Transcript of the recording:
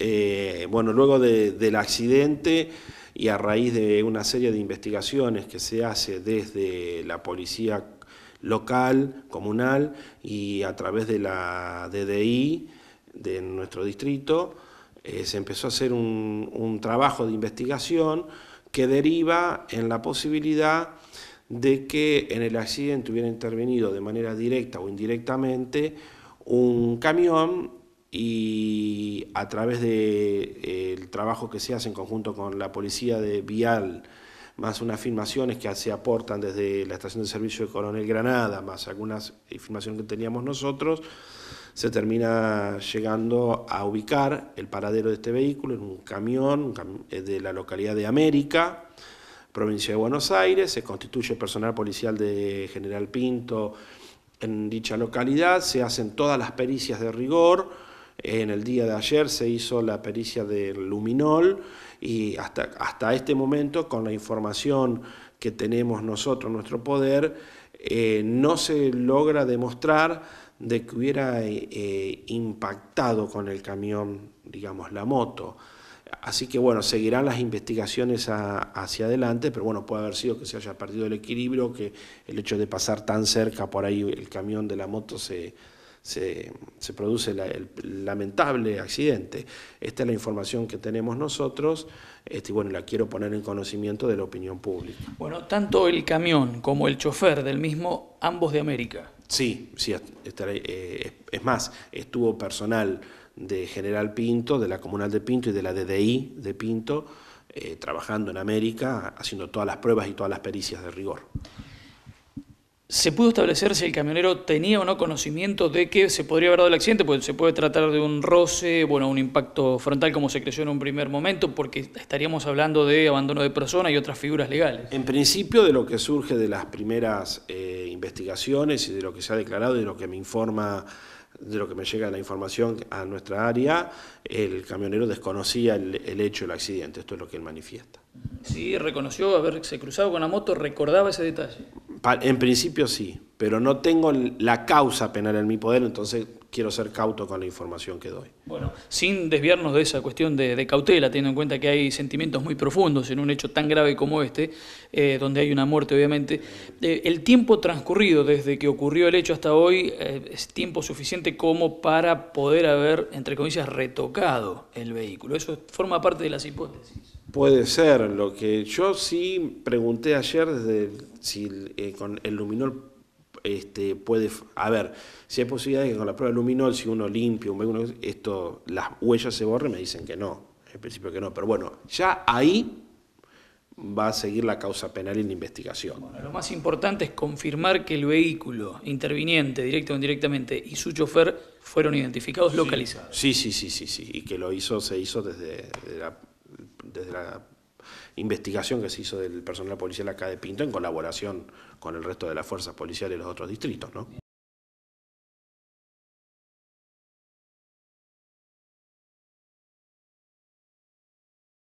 Eh, bueno, luego del accidente y a raíz de una serie de investigaciones que se hace desde la policía local, comunal y a través de la DDI de nuestro distrito, eh, se empezó a hacer un trabajo de investigación que deriva en la posibilidad de que en el accidente hubiera intervenido de manera directa o indirectamente un camión y a través del de, eh, trabajo que se hace en conjunto con la policía de Vial, más unas filmaciones que se aportan desde la estación de servicio de Coronel Granada, más algunas filmaciones que teníamos nosotros, se termina llegando a ubicar el paradero de este vehículo en un camión, eh, de la localidad de América, provincia de Buenos Aires, se constituye personal policial de General Pinto en dicha localidad, se hacen todas las pericias de rigor, en el día de ayer se hizo la pericia del luminol y hasta, hasta este momento, con la información que tenemos nosotros, nuestro poder, eh, no se logra demostrar de que hubiera eh, impactado con el camión, digamos, la moto. Así que bueno, seguirán las investigaciones hacia adelante, pero bueno, puede haber sido que se haya perdido el equilibrio, que el hecho de pasar tan cerca por ahí el camión de la moto se, se, produce el lamentable accidente. Esta es la información que tenemos nosotros este, y bueno, la quiero poner en conocimiento de la opinión pública. Bueno, tanto el camión como el chofer del mismo, ambos de América. Sí, sí, eh, es más, estuvo personal de General Pinto, de la Comunal de Pinto y de la DDI de Pinto, eh, trabajando en América, haciendo todas las pruebas y todas las pericias de rigor se pudo establecer si el camionero tenía o no conocimiento de que se podría haber dado el accidente, pues se puede tratar de un roce, bueno, un impacto frontal como se creció en un primer momento, porque estaríamos hablando de abandono de persona y otras figuras legales. En principio, de lo que surge de las primeras eh, investigaciones y de lo que se ha declarado y de lo que me informa de lo que me llega la información a nuestra área, el camionero desconocía el, el hecho del accidente, esto es lo que él manifiesta. Sí, reconoció haberse cruzado con la moto, recordaba ese detalle en principio sí, pero no tengo la causa penal en mi poder, entonces quiero ser cauto con la información que doy. Bueno, sin desviarnos de esa cuestión de, cautela, teniendo en cuenta que hay sentimientos muy profundos en un hecho tan grave como este, eh, donde hay una muerte obviamente, eh, el tiempo transcurrido desde que ocurrió el hecho hasta hoy eh, es tiempo suficiente como para poder haber, entre comillas, retocado el vehículo. Eso forma parte de las hipótesis. Puede ser, lo que yo sí pregunté ayer desde si con el luminol este, puede, a ver, si hay posibilidad de que con la prueba de luminol, si uno limpia, un, esto, las huellas se borren, me dicen que no, en principio que no, pero bueno, ya ahí va a seguir la causa penal y la investigación. lo más importante es confirmar que el vehículo interviniente, directo o indirectamente, y su chofer fueron identificados, localizados. Sí, sí, sí, sí, sí, y que lo hizo, se hizo desde desde la investigación que se hizo del personal policial acá de Pinto en colaboración con el resto de las fuerzas policiales de los otros distritos. ¿no?